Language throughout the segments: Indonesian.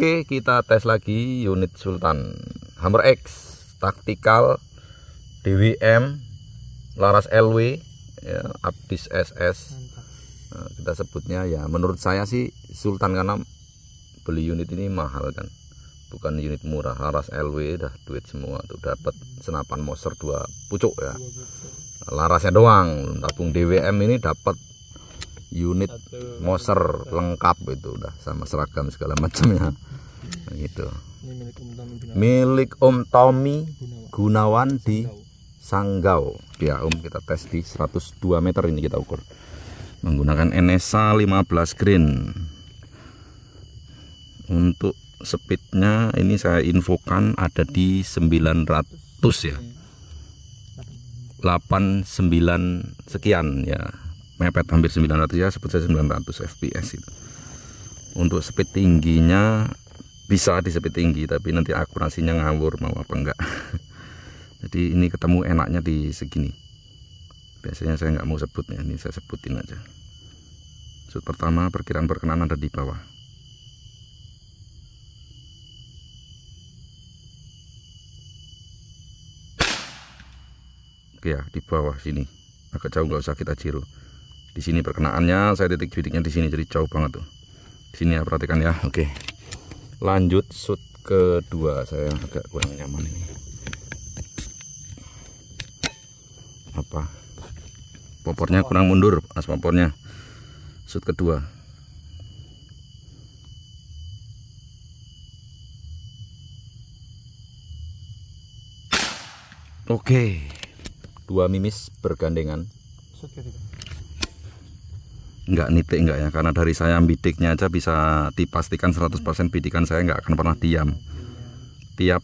Oke, kita tes lagi unit Sultan Hammer X Taktikal DWM Laras LW ya, Abdis SS Nah, kita sebutnya ya menurut saya sih Sultan karena beli unit ini mahal kan bukan unit murah Laras LW dah duit semua tuh dapat senapan monster dua pucuk ya Larasnya doang tabung DWM ini dapat unit Satu, moser lengkap itu udah sama seragam segala macamnya nah, gitu milik Om Tommy Gunawan, di Sanggau ya Om kita tes di 102 meter ini kita ukur menggunakan NSA 15 green untuk speednya ini saya infokan ada di 900 ya 89 sekian ya mepet hampir 900 ya sebut saja 900 fps itu untuk speed tingginya bisa di speed tinggi tapi nanti akurasinya ngawur mau apa enggak jadi ini ketemu enaknya di segini biasanya saya nggak mau sebutnya, ini saya sebutin aja shoot pertama perkiraan perkenaan ada di bawah Oke ya di bawah sini agak jauh nggak usah kita ciru di sini perkenaannya saya titik titiknya di sini jadi jauh banget tuh di sini ya perhatikan ya oke lanjut shoot kedua saya agak kurang nyaman ini apa popornya kurang mundur as popornya shoot kedua oke dua mimis bergandengan shoot ketiga nggak nitik nggak ya karena dari saya bidiknya aja bisa dipastikan 100% bidikan saya nggak akan pernah diam tiap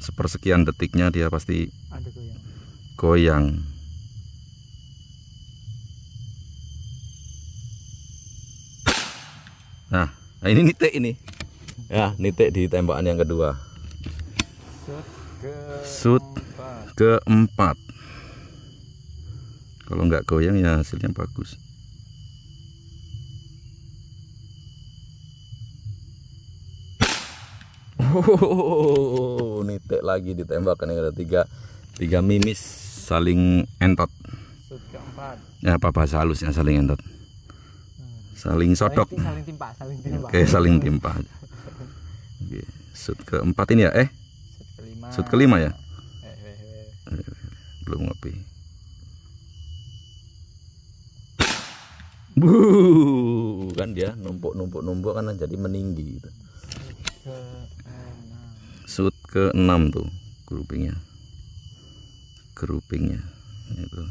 sepersekian detiknya dia pasti goyang nah ini nitik ini ya nitik di tembakan yang kedua sud keempat kalau nggak goyang ya hasilnya bagus Wow, nitek lagi ditembak ini kan, ada tiga tiga mimis saling entot. Ya bahasa halusnya saling entot. Saling sodok. Saling timpa, saling timpa. Oke, saling timpa. Oke, keempat ini ya, eh? Sud kelima. kelima ya? Eh, eh, eh. Belum ngopi. Bu, kan dia numpuk-numpuk-numpuk kan jadi meninggi gitu shoot ke 6 tuh groupingnya groupingnya itu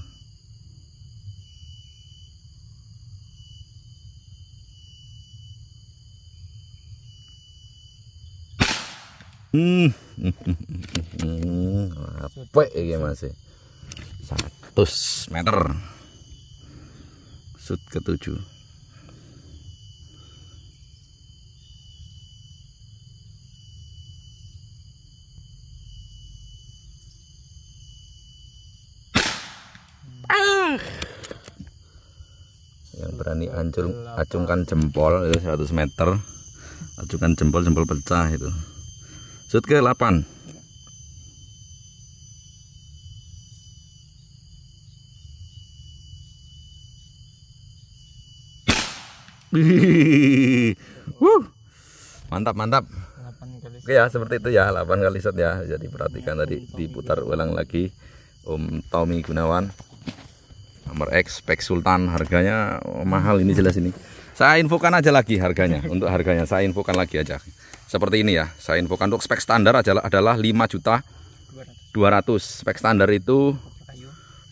Hmm. Apa ya masih 100 meter. Sud ke 7. yang berani ancur, acungkan jempol itu 100 meter acungkan jempol jempol pecah itu shoot ke 8 Wuh. mantap mantap Oke ya seperti itu ya 8 kali shot ya jadi perhatikan tadi diputar ulang lagi Om Tommy Gunawan Armor X spek Sultan harganya mahal ini jelas ini saya infokan aja lagi harganya untuk harganya saya infokan lagi aja seperti ini ya saya infokan untuk spek standar adalah adalah 5 juta 200 spek standar itu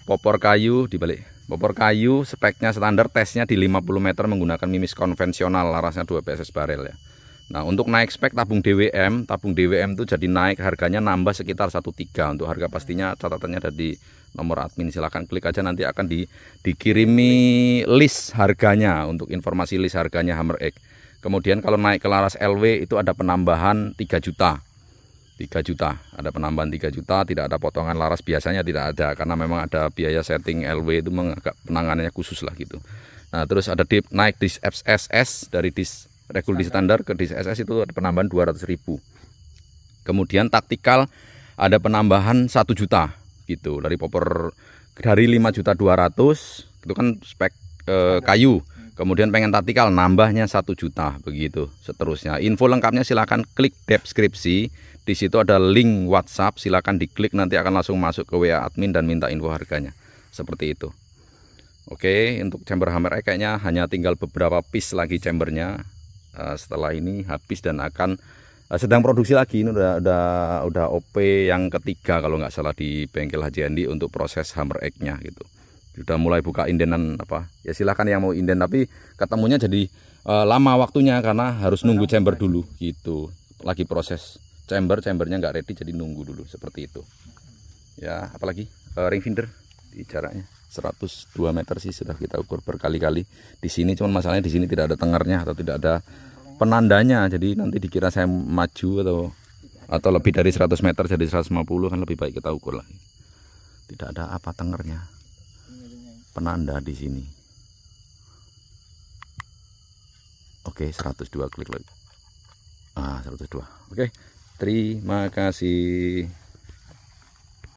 popor kayu dibalik popor kayu speknya standar tesnya di 50 meter menggunakan mimis konvensional larasnya 2 PSS barel ya Nah untuk naik spek tabung DWM, tabung DWM itu jadi naik harganya nambah sekitar 13 untuk harga pastinya catatannya ada di nomor admin silahkan klik aja nanti akan di, dikirimi list harganya untuk informasi list harganya Hammer Egg. Kemudian kalau naik ke laras LW itu ada penambahan 3 juta. 3 juta, ada penambahan 3 juta, tidak ada potongan laras biasanya tidak ada karena memang ada biaya setting LW itu agak penanganannya khusus lah gitu. Nah, terus ada dip naik di FSS dari dis Regul standar ke DSS itu ada penambahan 200 ribu. Kemudian taktikal ada penambahan 1 juta gitu dari popor dari 5 juta 200 itu kan spek e, kayu. Hmm. Kemudian pengen taktikal nambahnya 1 juta begitu seterusnya. Info lengkapnya silahkan klik deskripsi. Di situ ada link WhatsApp, silahkan diklik nanti akan langsung masuk ke WA admin dan minta info harganya. Seperti itu. Oke, untuk chamber hammer kayaknya hanya tinggal beberapa piece lagi chambernya. Eh, setelah ini habis dan akan eh, sedang produksi lagi ini udah udah udah OP yang ketiga kalau nggak salah di bengkel Haji Andi untuk proses hammer egg-nya gitu sudah mulai buka indenan apa ya silahkan yang mau inden tapi ketemunya jadi uh, lama waktunya karena harus nunggu chamber dulu gitu lagi proses chamber chambernya nggak ready jadi nunggu dulu seperti itu ya apalagi uh, ring finder di jaraknya 102 meter sih sudah kita ukur berkali-kali di sini cuman masalahnya di sini tidak ada tengernya atau tidak ada penandanya jadi nanti dikira saya maju atau atau lebih dari 100 meter jadi 150 kan lebih baik kita ukur lagi tidak ada apa tengernya penanda di sini oke 102 klik lagi ah 102 oke terima kasih